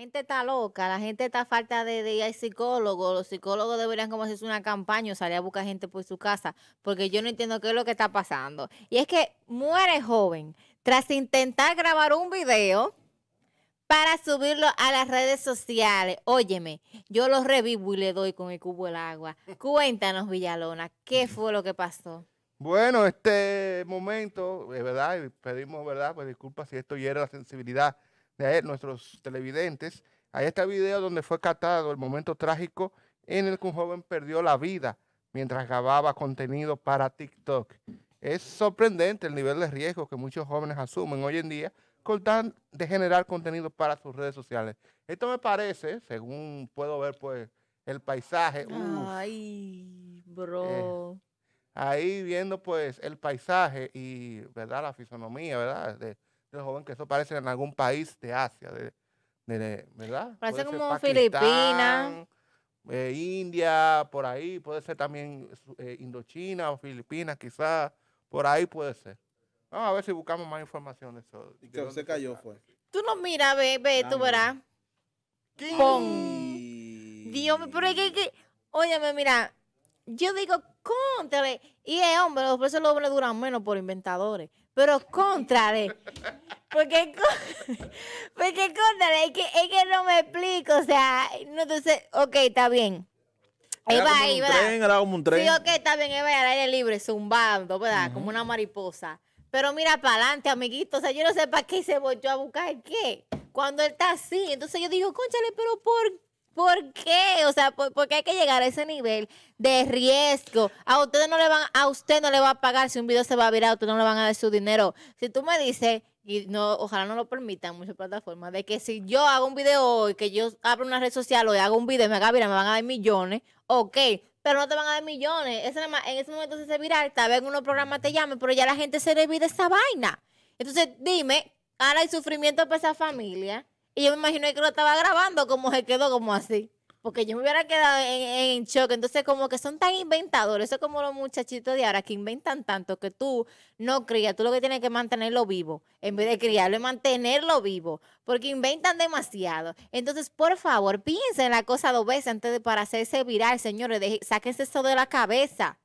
La gente está loca, la gente está falta de, de ir psicólogo. Los psicólogos deberían como hacerse una campaña o salir a buscar gente por su casa, porque yo no entiendo qué es lo que está pasando. Y es que muere joven tras intentar grabar un video para subirlo a las redes sociales. Óyeme, yo lo revivo y le doy con el cubo el agua. Cuéntanos, Villalona, ¿qué fue lo que pasó? Bueno, este momento, es verdad, pedimos, verdad, pues disculpa si esto hiera la sensibilidad de nuestros televidentes, hay este video donde fue catado el momento trágico en el que un joven perdió la vida mientras grababa contenido para TikTok. Es sorprendente el nivel de riesgo que muchos jóvenes asumen hoy en día con tan de generar contenido para sus redes sociales. Esto me parece, según puedo ver, pues, el paisaje. Ay, bro. Eh, ahí viendo, pues, el paisaje y, ¿verdad? La fisonomía, ¿verdad? De, joven, que eso parece en algún país de Asia, de, ¿verdad? Parece como Filipinas. Eh, India, por ahí, puede ser también eh, Indochina o Filipinas, quizás, por ahí puede ser. Vamos a ver si buscamos más información de eso. se cayó fue? Tú no mira, ve, ve, tú verás. Dios mío, pero es que, óyeme, mira, yo digo, contale, y es hombre, por eso los hombres duran menos por inventadores pero de Porque, porque es que, es que no me explico, o sea, no, sé, ok, está bien. Eva ahí, ¿verdad? Sí, ok, está bien, al aire libre, zumbando, ¿verdad? Como una mariposa. Pero mira para adelante, amiguito. O sea, yo no sé para qué se volvió a buscar qué. Cuando él está así. Entonces yo digo, conchale, pero ¿por qué? ¿Por qué? O sea, ¿por, qué hay que llegar a ese nivel de riesgo? A ustedes no le van, a usted no le va a pagar si un video se va a virar, a usted no le van a dar su dinero. Si tú me dices, y no, ojalá no lo permitan muchas plataformas, de que si yo hago un video hoy, que yo abro una red social o hago un video y me haga virar, me van a dar millones, ok, pero no te van a dar millones. en ese momento se hace viral, tal vez en unos programas te llamen, pero ya la gente se le vive esa vaina. Entonces, dime, ahora hay sufrimiento para esa familia y yo me imaginé que lo estaba grabando como se quedó como así. Porque yo me hubiera quedado en, en shock. Entonces, como que son tan inventadores. Eso es como los muchachitos de ahora que inventan tanto que tú no crías. Tú lo que tienes que mantenerlo vivo. En vez de criarlo, es mantenerlo vivo. Porque inventan demasiado. Entonces, por favor, piensen la cosa dos veces antes de para hacerse viral, señores. sáquense eso de la cabeza.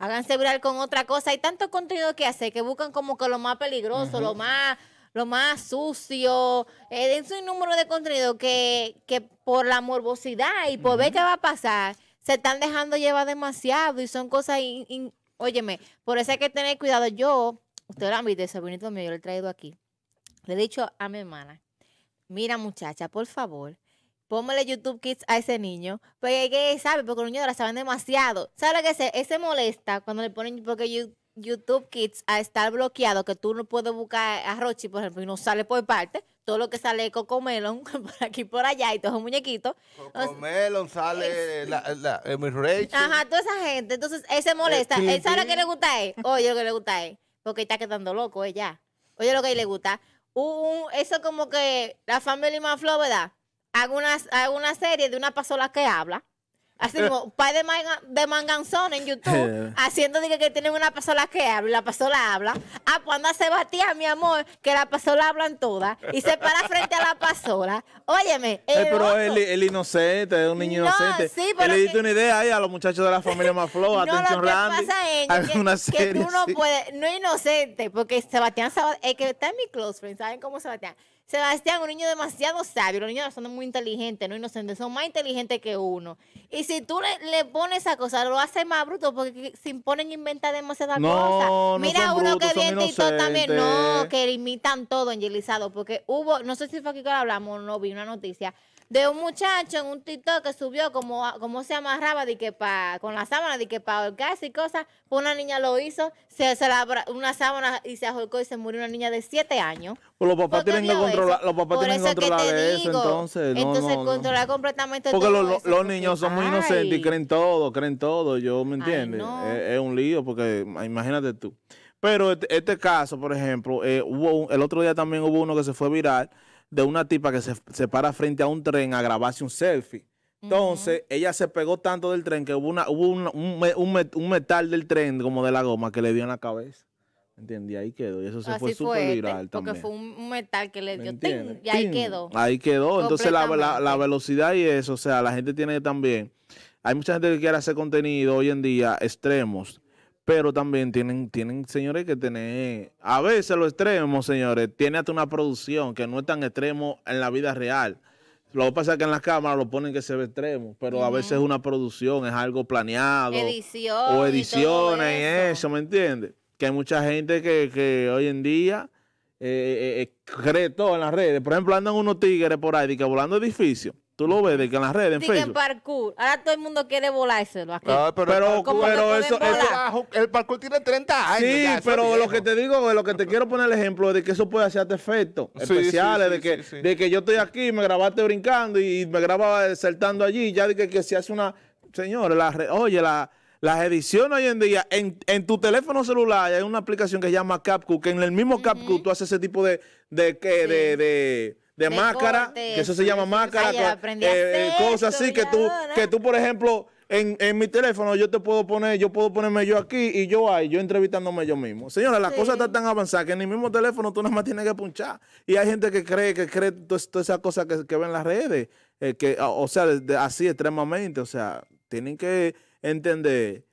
Háganse viral con otra cosa. Hay tanto contenido que hacer que buscan como que lo más peligroso, lo más lo más sucio, eh, es número de contenido que, que por la morbosidad y por ver qué va a pasar, se están dejando llevar demasiado y son cosas, in, óyeme, por eso hay que tener cuidado. Yo, usted lo han visto, el bonito mío, yo lo he traído aquí. Le he dicho a mi hermana, mira muchacha, por favor, póngale YouTube Kids a ese niño, porque que sabe, porque los niños la saben demasiado. ¿Sabe lo que se, eh, molesta cuando le ponen, porque YouTube YouTube Kids a estar bloqueado, que tú no puedes buscar a Rochi, por ejemplo, y no sale por parte. Todo lo que sale es Cocomelon, por aquí por allá, y todos los muñequitos. Cocomelon, sale la, la, Ajá, toda esa gente. Entonces, él se molesta. él sabe que le gusta a él. Oye, lo que le gusta a él. Porque está quedando loco ella. Eh, Oye, lo que a él le gusta. Un, eso como que la familia Flow, ¿verdad? una, hago una serie de una pasola que habla Así como un par de, manganzón en YouTube haciendo que, que tienen una pasola que habla y la pasola habla. Ah, cuando pues hace batía, mi amor, que la pasola hablan todas y se para frente a la pasola. Óyeme, Pero él, es inocente, es un niño inocente. le diste una idea ahí a los muchachos de la familia Maflow, no, atención lo que es una no es inocente, porque Sebastián es que está en mi close friend, ¿saben cómo Sebastián? Sebastián, un niño demasiado sabio, los niños son muy inteligentes, no inocentes, son más inteligentes que uno. Y si tú le, le pones esa cosa, lo hace más bruto porque se imponen a inventar demasiadas cosas. Mira uno que bien también, no, que imitan todo, Angelizado, porque hubo, no sé si fue aquí que hablamos, no vi una noticia, de un muchacho en un TikTok que subió como, se amarraba de que pa, con la sábana, de que para ahorcarse y cosas. Pues una niña lo hizo, se, se la, una sábana y se ahorcó y se murió una niña de 7 años. Pues los papás tienen que controlar, los papás tienen que controlar que eso, entonces. entonces controlar completamente porque todo los, los niños son muy inocentes y creen todo, creen todo, yo me entiendes. Es, un lío porque imagínate tú. Pero este, este, caso, por ejemplo, eh, hubo el otro día también hubo uno que se fue viral de una tipa que se, se para frente a un tren a grabarse un selfie. Entonces, ella se pegó tanto del tren que hubo, una, hubo un, metal del tren, como de la goma, que le dio en la cabeza. ¿Entendí? Ahí quedó. Y eso se fue súper viral Porque fue un metal que le dio. Y ahí quedó. Ahí quedó. Entonces, la, la, velocidad y eso, o sea, la gente tiene también. Hay mucha gente que quiere hacer contenido hoy en día, extremos. Pero también tienen, tienen, señores, que tener, a veces lo extremo señores, tiene hasta una producción que no es tan extremo en la vida real. Lo que pasa es que en las cámaras lo ponen que se ve extremo, pero a veces es una producción, es algo planeado. Edición. O ediciones y, eso. ¿me entiendes? Que hay mucha gente que, hoy en día eh, eh, eh, cree todo en las redes. Por ejemplo, andan unos tigres por ahí que volando edificios. Tú lo ves de que en las redes, en en parkour. Ahora todo el mundo quiere volárselo aquí. Ah, pero, el parkour, tiene 30 años. Sí, pero lo que te digo, lo que te quiero poner el ejemplo es de que eso puede hacerte efectos especiales, de, que, de que yo estoy aquí, me grabaste brincando y me grababa saltando allí, ya de que, se hace una... Señores, la, oye, las ediciones hoy en día, en, tu teléfono celular hay una aplicación que se llama CapCut, que en el mismo uh tú haces ese tipo de... que, de, de de máscara, que eso se llama máscara, eh, eh, cosas así que tú, que tú, por ejemplo, en, mi teléfono yo te puedo poner, yo puedo ponerme yo aquí y yo ahí, yo entrevistándome yo mismo. Señora, las cosas están tan avanzadas que en el mismo teléfono tú nada más tienes que punchar. Y hay gente que cree, que cree todas esas cosas que, que, ven las redes, eh, que, o sea, así extremadamente, o sea, tienen que entender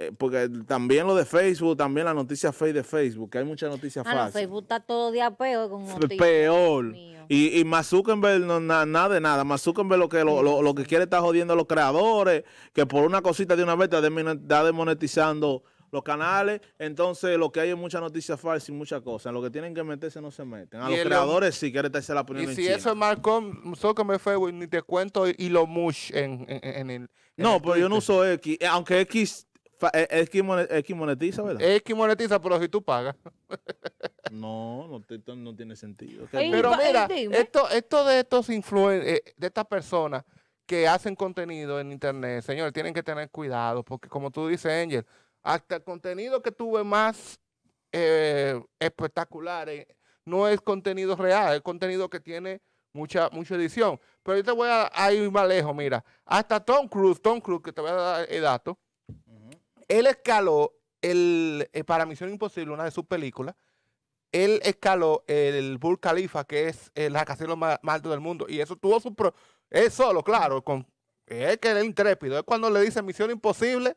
eh, porque también lo de Facebook, también la noticia fake de Facebook, que hay muchas noticias ah, Facebook está todo día peor con Peor. Y, y en nada de nada. Más lo que, lo, que quiere está jodiendo a los creadores, que por una cosita de una vez está demonetizando los canales. Entonces, lo que hay es mucha noticia falsa y muchas cosas. Lo que tienen que meterse no se meten. A los creadores sí quiere estarse la primera. Y si eso es que me fue, ni te cuento, y lo mush en, el. no, pero yo no uso X. Eh, aunque X eh, es que monetiza, ¿verdad? Es que monetiza, pero si tú pagas. no, no, no, tiene sentido. pero mira, esto, esto de estos influencers, eh, de estas personas que hacen contenido en internet, señores, tienen que tener cuidado, porque como tú dices, Angel, hasta el contenido que tuve más eh, espectacular no es contenido real, es contenido que tiene mucha, mucha edición. Pero yo te voy a, a ir más lejos, mira, hasta Tom Cruise, Tom Cruise, que te voy a dar el dato, él escaló el, eh, para Misión Imposible, una de sus películas, él escaló el Burj Khalifa, que es el eh, rascacielos más, más, alto del mundo. Y eso tuvo su... Pro él solo, claro, es que él intrépido. Es cuando le dice Misión Imposible,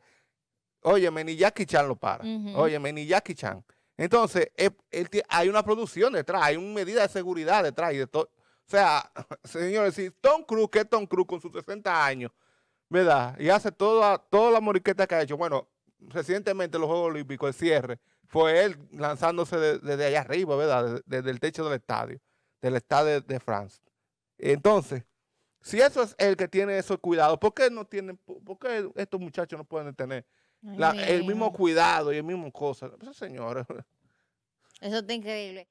óyeme, ni Jackie Chan lo para. Oye, -huh. Óyeme, ni Jackie Chan. Entonces, eh, hay una producción detrás, hay una medida de seguridad detrás O sea, señores, si Tom Cruise, que es Tom Cruise con sus 60 años, ¿verdad? Y hace toda, toda la moriqueta que ha hecho. Bueno, recientemente los Juegos Olímpicos, el cierre, fue él lanzándose desde allá arriba, ¿verdad? Desde el techo del estadio, del estadio de, Francia France. Entonces, si eso es el que tiene esos cuidados, ¿por qué no tienen, por qué estos muchachos no pueden tener el mismo cuidado y el mismo cosa? señores. Eso está increíble.